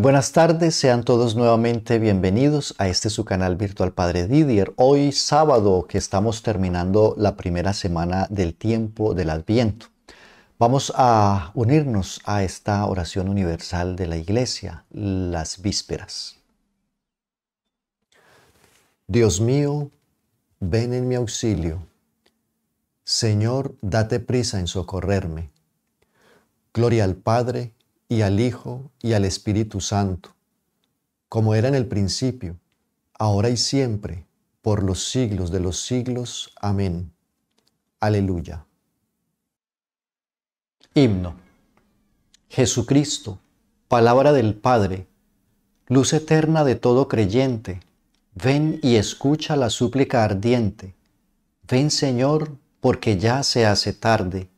buenas tardes, sean todos nuevamente bienvenidos a este su canal virtual Padre Didier. Hoy sábado que estamos terminando la primera semana del tiempo del Adviento. Vamos a unirnos a esta oración universal de la Iglesia, las vísperas. Dios mío, ven en mi auxilio. Señor, date prisa en socorrerme. Gloria al Padre y al Hijo, y al Espíritu Santo, como era en el principio, ahora y siempre, por los siglos de los siglos. Amén. Aleluya. Himno. Jesucristo, palabra del Padre, luz eterna de todo creyente, ven y escucha la súplica ardiente. Ven Señor, porque ya se hace tarde.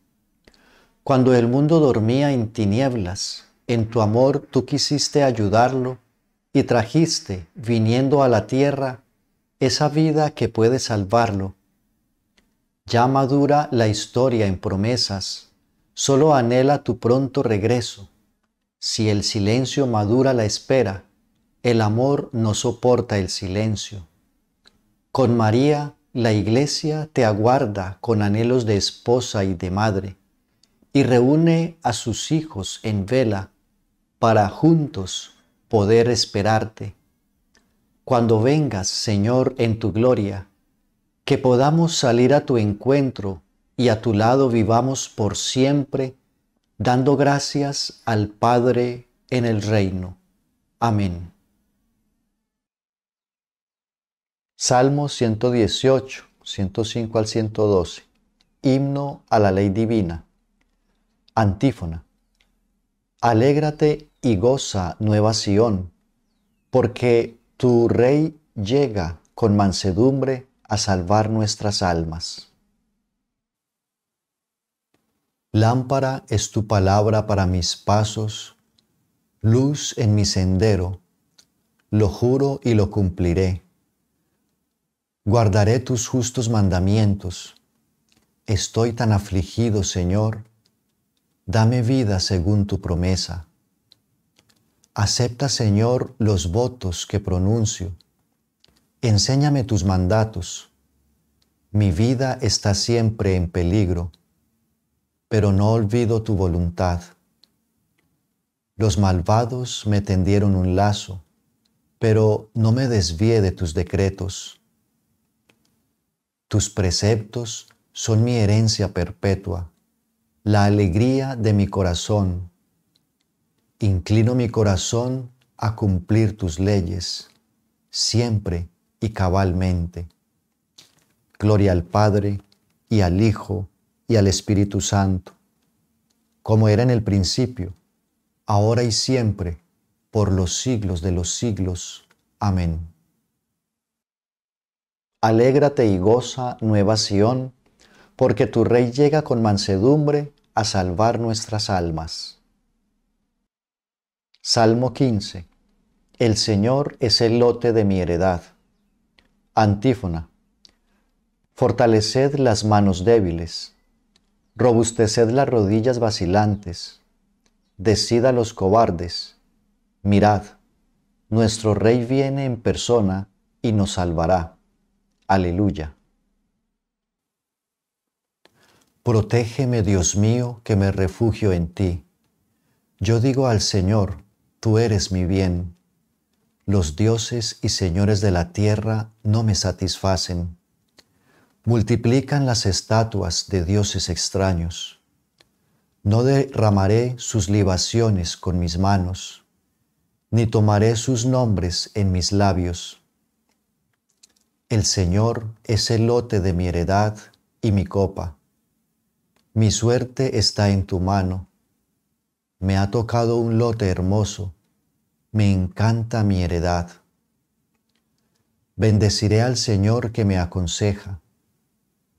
Cuando el mundo dormía en tinieblas, en tu amor tú quisiste ayudarlo y trajiste, viniendo a la tierra, esa vida que puede salvarlo. Ya madura la historia en promesas, solo anhela tu pronto regreso. Si el silencio madura la espera, el amor no soporta el silencio. Con María, la iglesia te aguarda con anhelos de esposa y de madre y reúne a sus hijos en vela para juntos poder esperarte. Cuando vengas, Señor, en tu gloria, que podamos salir a tu encuentro y a tu lado vivamos por siempre, dando gracias al Padre en el reino. Amén. Salmo 118, 105 al 112. Himno a la ley divina. Antífona. Alégrate y goza, nueva Sión, porque tu rey llega con mansedumbre a salvar nuestras almas. Lámpara es tu palabra para mis pasos, luz en mi sendero, lo juro y lo cumpliré. Guardaré tus justos mandamientos. Estoy tan afligido, Señor, dame vida según tu promesa. Acepta, Señor, los votos que pronuncio. Enséñame tus mandatos. Mi vida está siempre en peligro, pero no olvido tu voluntad. Los malvados me tendieron un lazo, pero no me desvié de tus decretos. Tus preceptos son mi herencia perpetua la alegría de mi corazón. Inclino mi corazón a cumplir tus leyes, siempre y cabalmente. Gloria al Padre, y al Hijo, y al Espíritu Santo, como era en el principio, ahora y siempre, por los siglos de los siglos. Amén. Alégrate y goza, nueva Sión porque tu Rey llega con mansedumbre a salvar nuestras almas. Salmo 15. El Señor es el lote de mi heredad. Antífona. Fortaleced las manos débiles, robusteced las rodillas vacilantes, decid a los cobardes, mirad, nuestro Rey viene en persona y nos salvará. Aleluya. Protégeme, Dios mío, que me refugio en ti. Yo digo al Señor, tú eres mi bien. Los dioses y señores de la tierra no me satisfacen. Multiplican las estatuas de dioses extraños. No derramaré sus libaciones con mis manos, ni tomaré sus nombres en mis labios. El Señor es el lote de mi heredad y mi copa mi suerte está en tu mano. Me ha tocado un lote hermoso. Me encanta mi heredad. Bendeciré al Señor que me aconseja.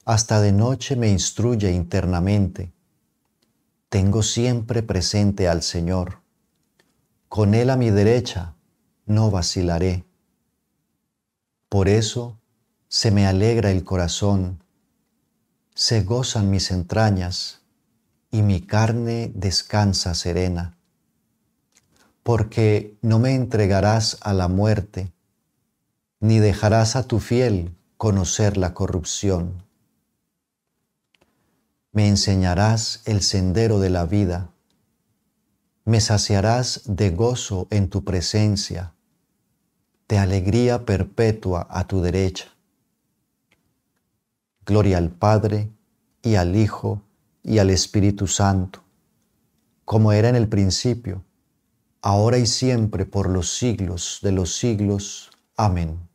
Hasta de noche me instruye internamente. Tengo siempre presente al Señor. Con Él a mi derecha no vacilaré. Por eso se me alegra el corazón se gozan mis entrañas y mi carne descansa serena, porque no me entregarás a la muerte, ni dejarás a tu fiel conocer la corrupción. Me enseñarás el sendero de la vida, me saciarás de gozo en tu presencia, de alegría perpetua a tu derecha Gloria al Padre y al Hijo y al Espíritu Santo, como era en el principio, ahora y siempre, por los siglos de los siglos. Amén.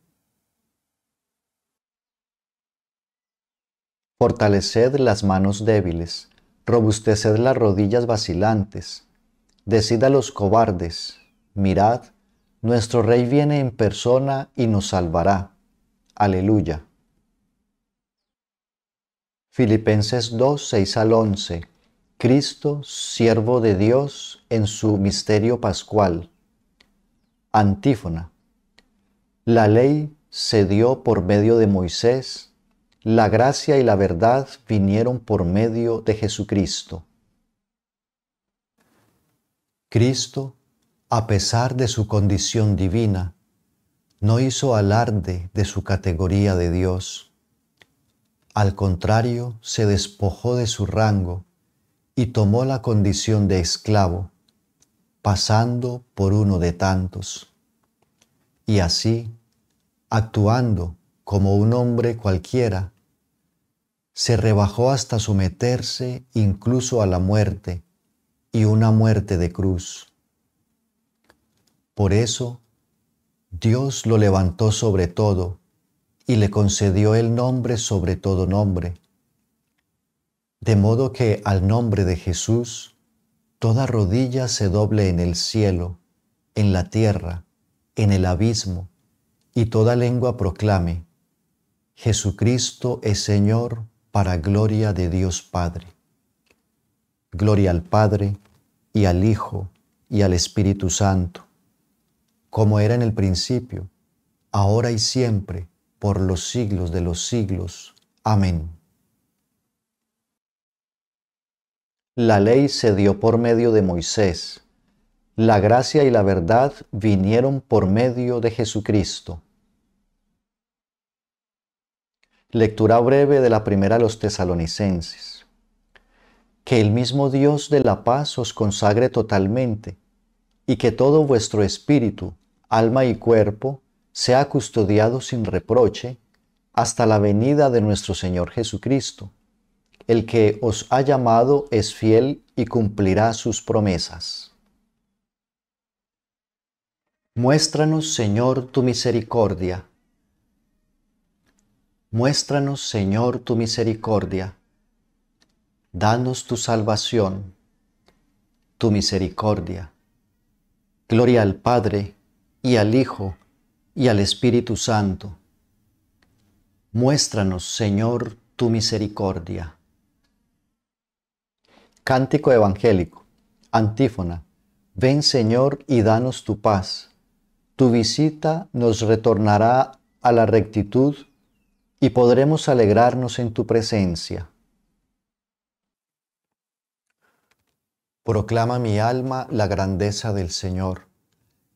Fortaleced las manos débiles, robusteced las rodillas vacilantes, decid a los cobardes, mirad, nuestro Rey viene en persona y nos salvará. Aleluya. Filipenses 2, 6 al 11. Cristo, siervo de Dios en su misterio pascual. Antífona. La ley se dio por medio de Moisés, la gracia y la verdad vinieron por medio de Jesucristo. Cristo, a pesar de su condición divina, no hizo alarde de su categoría de Dios al contrario, se despojó de su rango y tomó la condición de esclavo, pasando por uno de tantos. Y así, actuando como un hombre cualquiera, se rebajó hasta someterse incluso a la muerte y una muerte de cruz. Por eso, Dios lo levantó sobre todo y le concedió el nombre sobre todo nombre. De modo que al nombre de Jesús, toda rodilla se doble en el cielo, en la tierra, en el abismo, y toda lengua proclame, Jesucristo es Señor para gloria de Dios Padre. Gloria al Padre y al Hijo y al Espíritu Santo, como era en el principio, ahora y siempre, por los siglos de los siglos. Amén. La ley se dio por medio de Moisés. La gracia y la verdad vinieron por medio de Jesucristo. Lectura breve de la primera a los tesalonicenses. Que el mismo Dios de la paz os consagre totalmente, y que todo vuestro espíritu, alma y cuerpo sea custodiado sin reproche hasta la venida de nuestro Señor Jesucristo. El que os ha llamado es fiel y cumplirá sus promesas. Muéstranos, Señor, tu misericordia. Muéstranos, Señor, tu misericordia. Danos tu salvación, tu misericordia. Gloria al Padre y al Hijo y al Espíritu Santo. Muéstranos, Señor, tu misericordia. Cántico Evangélico. Antífona. Ven, Señor, y danos tu paz. Tu visita nos retornará a la rectitud y podremos alegrarnos en tu presencia. Proclama mi alma la grandeza del Señor.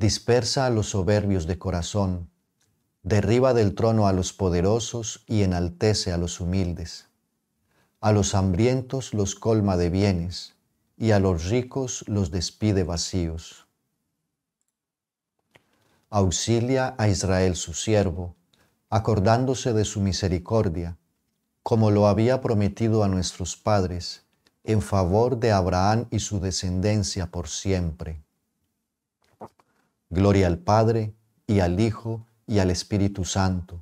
Dispersa a los soberbios de corazón, derriba del trono a los poderosos y enaltece a los humildes. A los hambrientos los colma de bienes, y a los ricos los despide vacíos. Auxilia a Israel su siervo, acordándose de su misericordia, como lo había prometido a nuestros padres, en favor de Abraham y su descendencia por siempre. Gloria al Padre y al Hijo y al Espíritu Santo,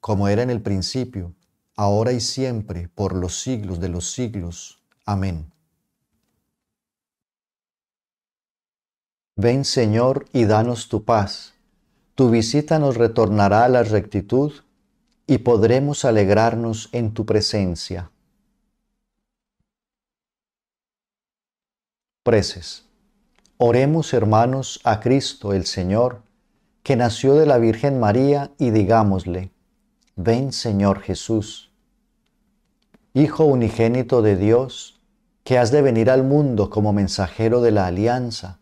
como era en el principio, ahora y siempre, por los siglos de los siglos. Amén. Ven Señor y danos tu paz. Tu visita nos retornará a la rectitud y podremos alegrarnos en tu presencia. Preces. Oremos hermanos a Cristo el Señor, que nació de la Virgen María, y digámosle, ven Señor Jesús. Hijo unigénito de Dios, que has de venir al mundo como mensajero de la alianza,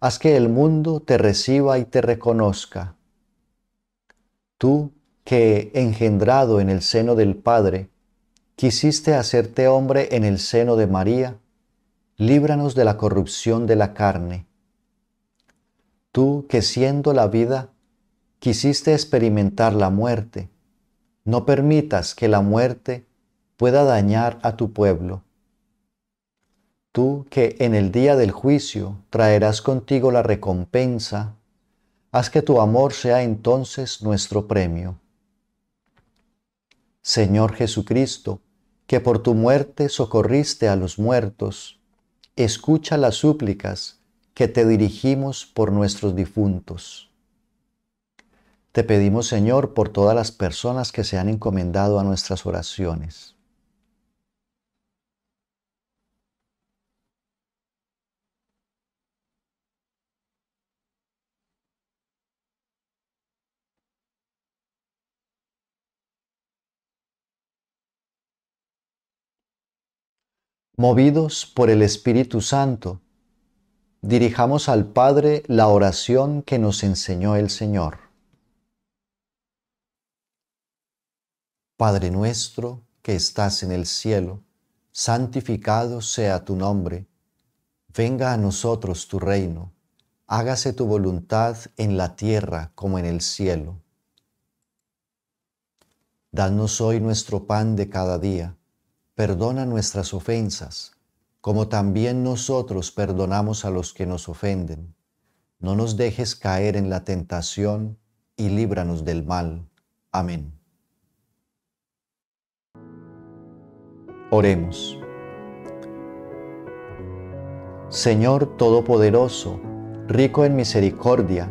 haz que el mundo te reciba y te reconozca. Tú que, engendrado en el seno del Padre, quisiste hacerte hombre en el seno de María, líbranos de la corrupción de la carne. Tú que siendo la vida, quisiste experimentar la muerte, no permitas que la muerte pueda dañar a tu pueblo. Tú que en el día del juicio traerás contigo la recompensa, haz que tu amor sea entonces nuestro premio. Señor Jesucristo, que por tu muerte socorriste a los muertos, escucha las súplicas que te dirigimos por nuestros difuntos. Te pedimos, Señor, por todas las personas que se han encomendado a nuestras oraciones. movidos por el Espíritu Santo, dirijamos al Padre la oración que nos enseñó el Señor. Padre nuestro que estás en el cielo, santificado sea tu nombre, venga a nosotros tu reino, hágase tu voluntad en la tierra como en el cielo. Danos hoy nuestro pan de cada día perdona nuestras ofensas, como también nosotros perdonamos a los que nos ofenden. No nos dejes caer en la tentación y líbranos del mal. Amén. Oremos. Señor Todopoderoso, rico en misericordia,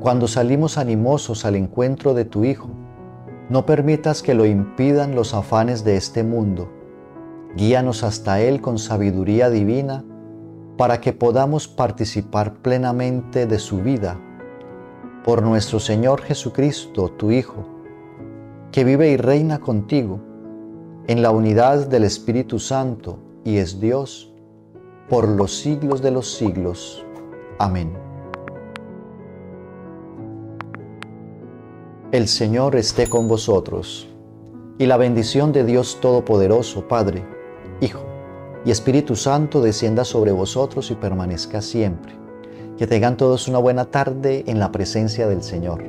cuando salimos animosos al encuentro de tu Hijo, no permitas que lo impidan los afanes de este mundo. Guíanos hasta Él con sabiduría divina para que podamos participar plenamente de su vida. Por nuestro Señor Jesucristo, tu Hijo, que vive y reina contigo, en la unidad del Espíritu Santo y es Dios, por los siglos de los siglos. Amén. El Señor esté con vosotros. Y la bendición de Dios Todopoderoso, Padre, Hijo y Espíritu Santo descienda sobre vosotros y permanezca siempre. Que tengan todos una buena tarde en la presencia del Señor.